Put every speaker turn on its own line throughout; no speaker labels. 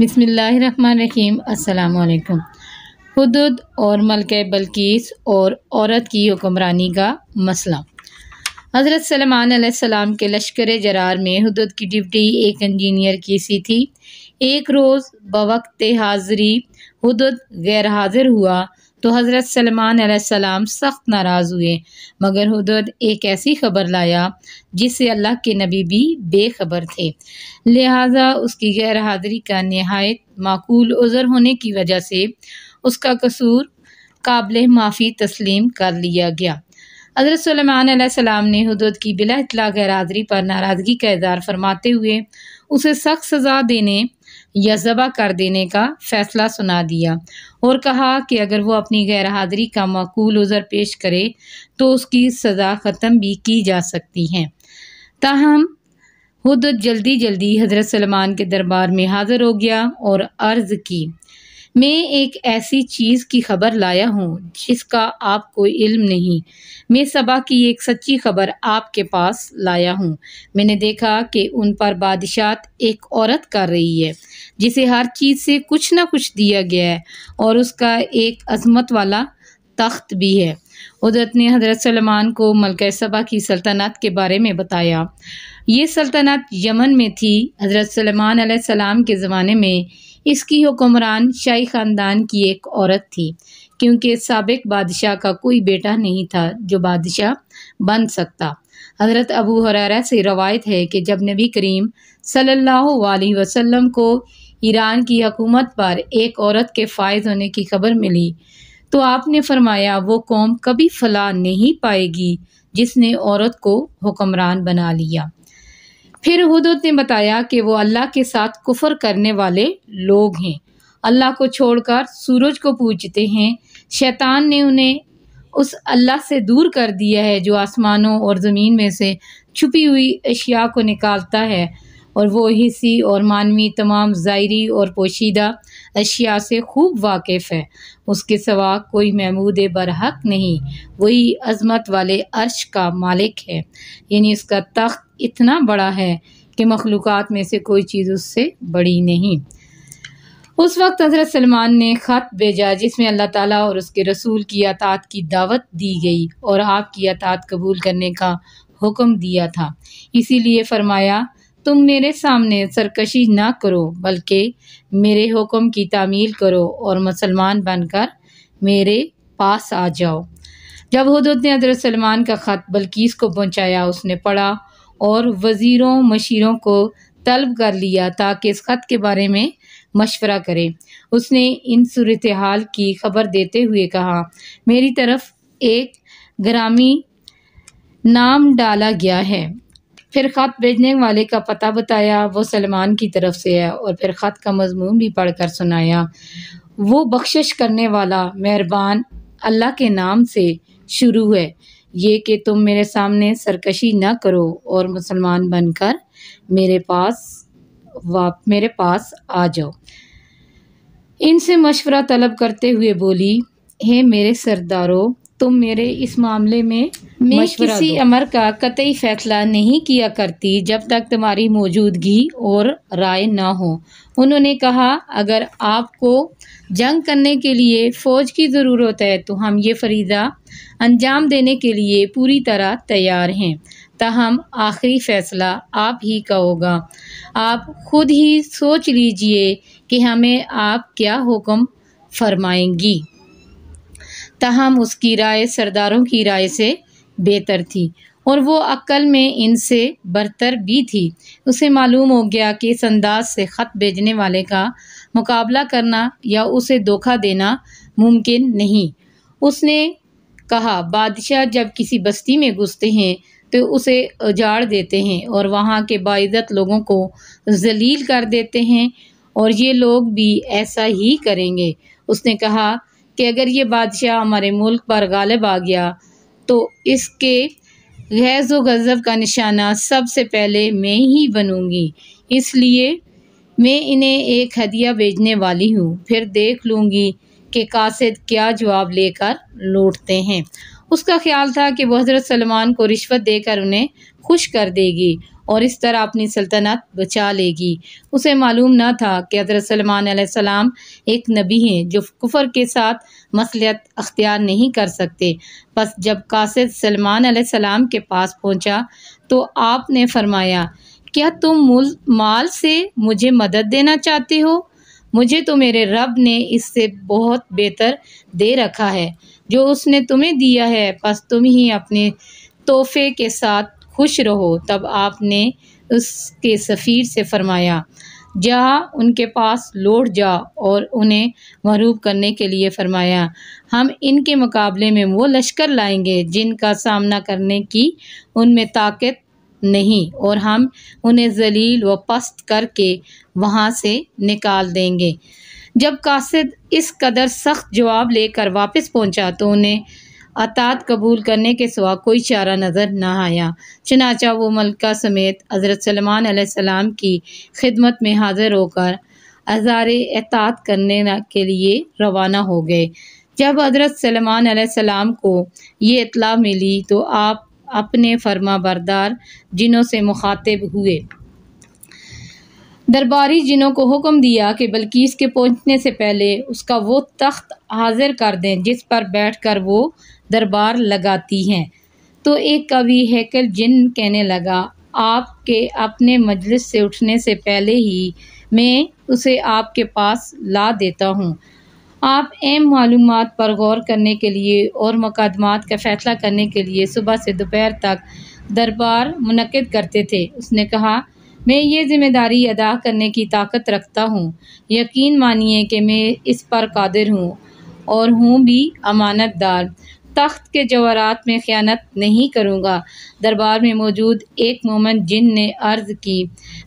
बिसमीम् अल्लाम हदूद और मलक बल्किस और औरत की हुक्मरानी का मसला हज़रत सलमान सलाम के लश्कर जरार में हदूद की डिप्टी एक इंजीनियर की सी थी एक रोज़ बवक्त हाज़री हदूद गैर हाजिर हुआ तो हज़रत सलमान सलाम सख्त नाराज़ हुए मगर हदर एक ऐसी खबर लाया जिससे अल्लाह के नबी भी बेखबर थे लिहाजा उसकी गैर हाज़िरी का नहायत माकूल उज़र होने की वजह से उसका कसूर काबिल माफ़ी तस्लीम कर लिया गया हज़रत सलमान सलाम ने हदत की बिला इतला गैरहाज़री पर नाराज़गी का इजहार फरमाते हुए उसे सख्त सज़ा देने या कर देने का फ़ैसला सुना दिया और कहा कि अगर वो अपनी गैर हाज़िरी का मकूल उज़र पेश करे तो उसकी सज़ा ख़त्म भी की जा सकती है ताहम खुद जल्दी जल्दी हज़रत सलमान के दरबार में हाज़िर हो गया और अर्ज़ की मैं एक ऐसी चीज़ की खबर लाया हूँ जिसका आपको इल्म नहीं मैं सबा की एक सच्ची खबर आपके पास लाया हूँ मैंने देखा कि उन पर बादशाह एक औरत कर रही है जिसे हर चीज़ से कुछ ना कुछ दिया गया है और उसका एक अजमत वाला तख्त भी है उदरत ने हजरत सलमान को मलक सबा की सल्तनत के बारे में बताया ये सल्तनत यमन में थी हजरत सलमान सलाम के ज़माने में इसकी हुक्मरान शाही ख़ानदान की एक औरत थी क्योंकि सबक बादशाह का कोई बेटा नहीं था जो बादशाह बन सकता हज़रत अबू हरारा से रवायत है कि जब नबी करीम सल्लल्लाहु अलैहि वसल्लम को ईरान की हकूमत पर एक औरत के फायज होने की खबर मिली तो आपने फरमाया वो कौम कभी फला नहीं पाएगी जिसने औरत को हुक्मरान बना लिया फिर हदूद ने बताया कि वो अल्लाह के साथ कुफर करने वाले लोग हैं अल्लाह को छोड़कर सूरज को पूजते हैं शैतान ने उन्हें उस अल्लाह से दूर कर दिया है जो आसमानों और ज़मीन में से छुपी हुई अशिया को निकालता है और वो हिस्सी और मानवी तमाम ज़ायरी और पोशीदा अशिया से खूब वाकिफ़ है उसके सवा कोई महमूद बरहक नहीं वही अजमत वाले अर्श का मालिक है यानी उसका तख्त इतना बड़ा है कि मखलूक़ में से कोई चीज़ उससे बड़ी नहीं उस वक्त हज़रत सलमान ने ख़त भेजा जिसमें अल्लाह ताला और उसके रसूल की अतात की दावत दी गई और आपकी अतात कबूल करने का हुक्म दिया था इसीलिए फरमाया तुम मेरे सामने सरकशी ना करो बल्कि मेरे हुक्म की तामील करो और मुसलमान बनकर मेरे पास आ जाओ जब हदत ने हजरत सलमान का ख़त बल्कीस को पहुँचाया उसने पढ़ा और वज़ीरों मशीरों को तलब कर लिया ताकि इस ख़त के बारे में मशवरा करें उसने इन सूरत हाल की खबर देते हुए कहा मेरी तरफ एक ग्रामी नाम डाला गया है फिर ख़त भेजने वाले का पता बताया वो सलमान की तरफ से है और फिर ख़त का मजमून भी पढ़ कर सुनाया वो बख्शिश करने वाला मेहरबान अल्लाह के नाम से शुरू है ये कि तुम मेरे सामने सरकशी न करो और मुसलमान बनकर मेरे पास वाप मेरे पास आ जाओ इनसे मशवरा तलब करते हुए बोली हे मेरे सरदारों तुम मेरे इस मामले में मैं किसी अमर का कतई फैसला नहीं किया करती जब तक तुम्हारी मौजूदगी और राय ना हो उन्होंने कहा अगर आपको जंग करने के लिए फ़ौज की ज़रूरत है तो हम ये फरीदा अंजाम देने के लिए पूरी तरह तैयार हैं तहम आखिरी फ़ैसला आप ही का होगा आप खुद ही सोच लीजिए कि हमें आप क्या हुक्म फरमाएंगी तहम उसकी राय सरदारों की राय से बेहतर थी और वो अक्ल में इनसे बरतर भी थी उसे मालूम हो गया कि इस अंदाज से ख़त भेजने वाले का मुकाबला करना या उसे धोखा देना मुमकिन नहीं उसने कहा बादशाह जब किसी बस्ती में घुसते हैं तो उसे उजाड़ देते हैं और वहाँ के बाइज़त लोगों को जलील कर देते हैं और ये लोग भी ऐसा ही करेंगे उसने कहा कि अगर ये बादशाह हमारे मुल्क पर गालिब आ गया तो इसके गैज़ व गज़ब का निशाना सबसे पहले मैं ही बनूंगी इसलिए मैं इन्हें एक हदिया भेजने वाली हूँ फिर देख लूँगी के कासद क्या जवाब लेकर लौटते हैं उसका ख्याल था कि वह हजरत सलमान को रिश्वत देकर उन्हें खुश कर देगी और इस तरह अपनी सल्तनत बचा लेगी उसे मालूम न था कि हजरत सलमान सलाम एक नबी हैं जो कुफर के साथ मसलियत अख्तियार नहीं कर सकते बस जब कासिद सलमान सलाम के पास पहुंचा तो आपने फरमाया क्या तुम मूल माल से मुझे मदद देना चाहते हो मुझे तो मेरे रब ने इससे बहुत बेहतर दे रखा है जो उसने तुम्हें दिया है बस तुम ही अपने तोहफे के साथ खुश रहो तब आपने उसके सफ़ीर से फरमाया जा उनके पास लौट जा और उन्हें महरूब करने के लिए फरमाया हम इनके मुकाबले में वो लश्कर लाएंगे जिनका सामना करने की उनमें ताकत नहीं और हम उन्हें जलील व पस्त करके वहाँ से निकाल देंगे जब कासिद इस कदर सख्त जवाब लेकर वापस पहुँचा तो उन्हें अतात कबूल करने के सिवा कोई चारा नज़र न आया चनाचा वो मलका समेत हज़रत सलमान सलाम की खिदमत में हाज़िर होकर हज़ार एतात करने के लिए रवाना हो गए जब हज़रत सलमान सलाम को ये इतला मिली तो आप अपने फर्मा बरदार जिनों से मुखातब हुए दरबारी जिनों को हुक्म दिया कि बल्कीस के पहुंचने से पहले उसका वो तख्त हाजिर कर दें जिस पर बैठकर वो दरबार लगाती हैं तो एक कवि हैकल जिन कहने लगा आपके अपने मजलिस से उठने से पहले ही मैं उसे आपके पास ला देता हूँ आप अहम मालूम पर गौर करने के लिए और मकदमात का फ़ैसला करने के लिए सुबह से दोपहर तक दरबार मनद करते थे उसने कहा मैं ये जिम्मेदारी अदा करने की ताकत रखता हूँ यकीन मानिए कि मैं इस पर कादिर हूँ और हूँ भी अमानत दार तख्त के जवारात में ख्यात नहीं करूँगा दरबार में मौजूद एक मोमन जिन ने अर्ज़ की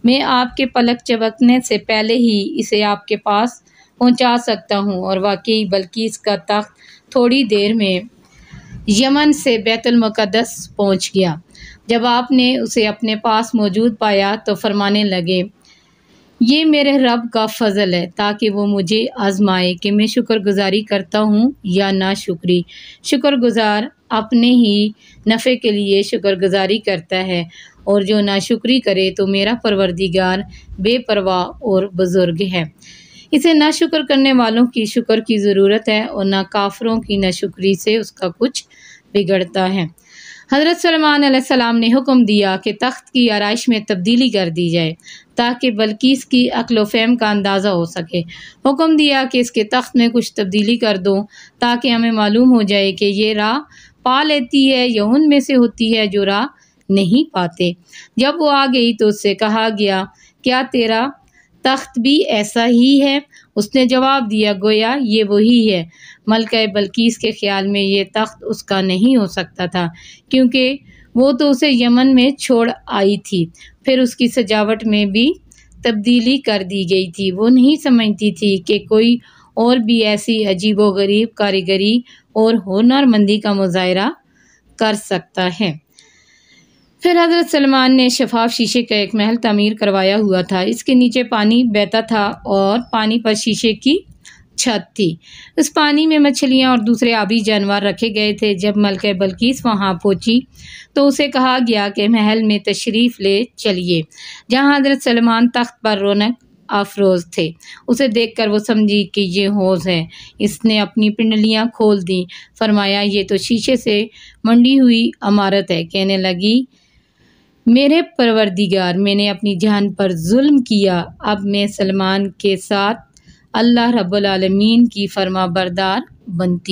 मैं आपके पलक चबकने से पहले ही इसे आपके पास पहुंचा सकता हूं और वाकई बल्कि इसका तख्त थोड़ी देर में यमन से बैतुलमक़दस पहुंच गया जब आपने उसे अपने पास मौजूद पाया तो फरमाने लगे ये मेरे रब का फजल है ताकि वो मुझे आजमाए कि मैं शुक्रगुजारी करता हूँ या ना शुक्री शुक्रगुजार अपने ही नफ़े के लिए शुक्रगुजारी करता है और जो ना शुक्री करे तो मेरा परवरदिगार बेपरवाह और बुज़ुर्ग है इसे ना शुक्र करने वालों की शुक्र की ज़रूरत है और ना काफरों की नाशुक्री से उसका कुछ बिगड़ता है हज़रत सलमान सलाम ने हुक्म दिया कि तख्त की आरइश में तब्दीली कर दी जाए ताकि बल्किस की अकलोफेम का अंदाज़ा हो सके हुक्म दिया कि इसके तख्त में कुछ तब्दीली कर दो ताकि हमें मालूम हो जाए कि ये राह पा लेती है या उनमें से होती है जो राह नहीं पाते जब वो आ गई तो उससे कहा गया क्या तेरा तख्त भी ऐसा ही है उसने जवाब दिया गोया ये वही है मलका बल्कीस के ख्याल में ये तख्त उसका नहीं हो सकता था क्योंकि वो तो उसे यमन में छोड़ आई थी फिर उसकी सजावट में भी तब्दीली कर दी गई थी वो नहीं समझती थी कि कोई और भी ऐसी अजीब व गरीब कारीगरी और हुनरमंदी का मुजाहरा कर सकता है फिर हज़रत सलमान ने शफाफ शीशे का एक महल तमीर करवाया हुआ था इसके नीचे पानी बहता था और पानी पर शीशे की छत थी उस पानी में मछलियाँ और दूसरे आबी जानवर रखे गए थे जब मलक बल्किस वहाँ पहुँची तो उसे कहा गया कि महल में तशरीफ़ ले चलिए जहाँ हज़रत सलमान तख्त पर रौनक अफरोज थे उसे देखकर वो समझी कि ये होश है इसने अपनी पिंडलियाँ खोल दी फरमाया ये तो शीशे से मंडी हुई अमारत है कहने लगी मेरे परवरदिगार मैंने अपनी जान पर जुल्म किया अब मैं सलमान के साथ अल्लाह रब्बुल आलमीन की फर्मा बरदार बनती